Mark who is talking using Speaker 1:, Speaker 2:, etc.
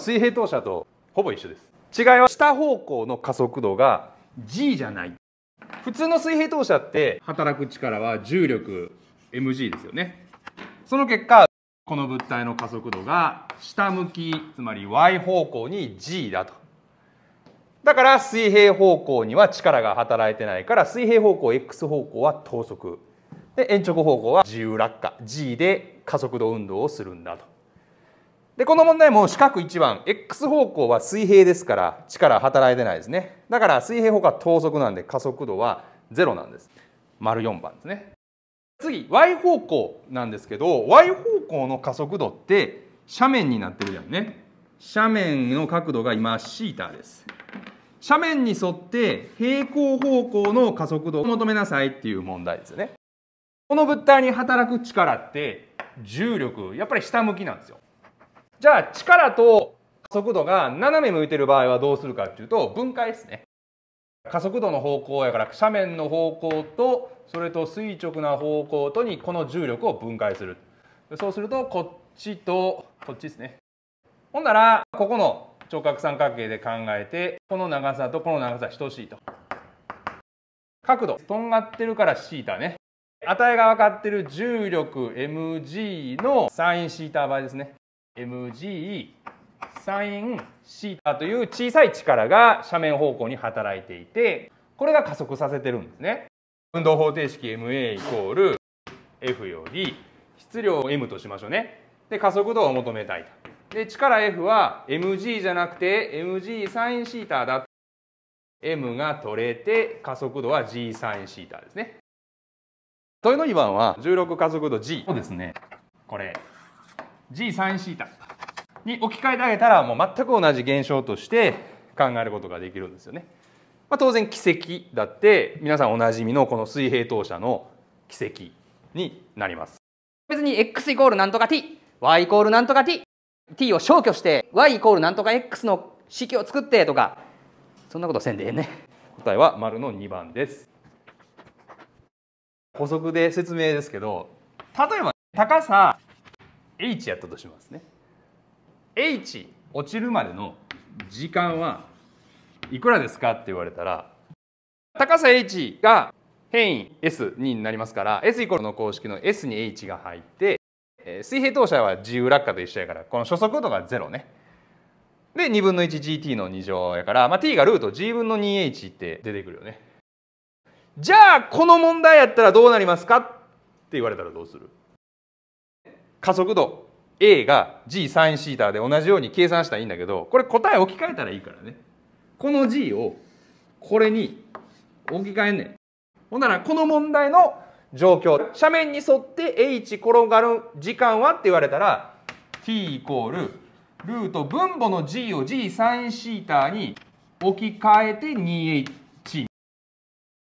Speaker 1: 水平投射とほぼ一緒です違いは下方向の加速度が G じゃない普通の水平投射って働く力は重力 mg ですよねその結果この物体の加速度が下向きつまり y 方向に g だとだから水平方向には力が働いてないから水平方向 x 方向は等速で延直方向は自由落下 g で加速度運動をするんだとでこの問題も四角1番 x 方向は水平ですから力働いてないですねだから水平方向は等速なんで加速度は0なんです丸4番ですね次 y 方向なんですけど y 方向の加速度って斜面になってるじゃんね斜面の角度が今 θ です斜面に沿って平行方向の加速度を求めなさいっていう問題ですよねこの物体に働く力って重力やっぱり下向きなんですよじゃあ力と速度が斜め向いてる場合はどうするかっていうと分解ですね。加速度の方向やから斜面の方向とそれと垂直な方向とにこの重力を分解する。そうするとこっちとこっちですね。ほんならここの直角三角形で考えてこの長さとこの長さ等しいと。角度とんがってるからシータね。値が分かってる重力 mg のサインシータ場ですね。mg サインシータという小さい力が斜面方向に働いていてこれが加速させてるんですね運動方程式 ma イコール f より質量を m としましょうねで加速度を求めたいとで力 f は mg じゃなくて mg サインシータだ m が取れて加速度は g サインシータですね問いの2番は16加速度 g をですねこれ G3θ に置き換えてあげたらもう全く同じ現象として考えることができるんですよね。まあ、当然奇跡だって皆さんおなじみのこの水平投射の奇跡になります。別に x イコールなんとか t、y イコールなんとか t、t を消去して y イコールなんとか x の式を作ってとかそんなことせんでええね。答えは丸の2番です。補足で説明ですけど例えば高さ h やったとしますね h 落ちるまでの時間はいくらですかって言われたら高さ h が変異 s になりますから s イコールの公式の s に h が入って水平投射は自由落下と一緒やからこの初速度が0ね。で2分の 1gt の2乗やから、まあ、t がルート g 分の 2h って出てくるよね。じゃあこの問題やったらどうなりますかって言われたらどうする加速度 A が G サインシータで同じように計算したらいいんだけどこれ答え置き換えたらいいからねこの G をこれに置き換えんねんほんならこの問題の状況斜面に沿って H 転がる時間はって言われたら t イコールルート分母の g を g サインシータに置き換えて 2h